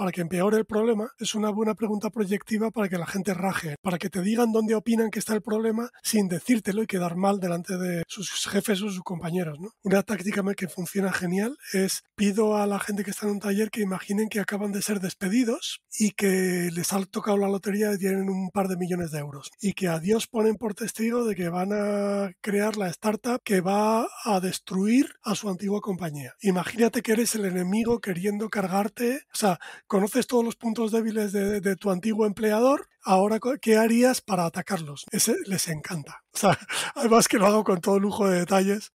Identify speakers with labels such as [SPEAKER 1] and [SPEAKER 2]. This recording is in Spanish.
[SPEAKER 1] para que empeore el problema, es una buena pregunta proyectiva para que la gente raje, para que te digan dónde opinan que está el problema sin decírtelo y quedar mal delante de sus jefes o sus compañeros. Una táctica que funciona genial es pido a la gente que está en un taller que imaginen que acaban de ser despedidos y que les ha tocado la lotería y tienen un par de millones de euros y que a Dios ponen por testigo de que van a crear la startup que va a destruir a su antigua compañía. Imagínate que eres el enemigo queriendo cargarte, o sea, conoces todos los puntos débiles de, tu antiguo empleador, ahora qué harías para atacarlos. Ese les encanta. O sea, además que lo hago con todo lujo de detalles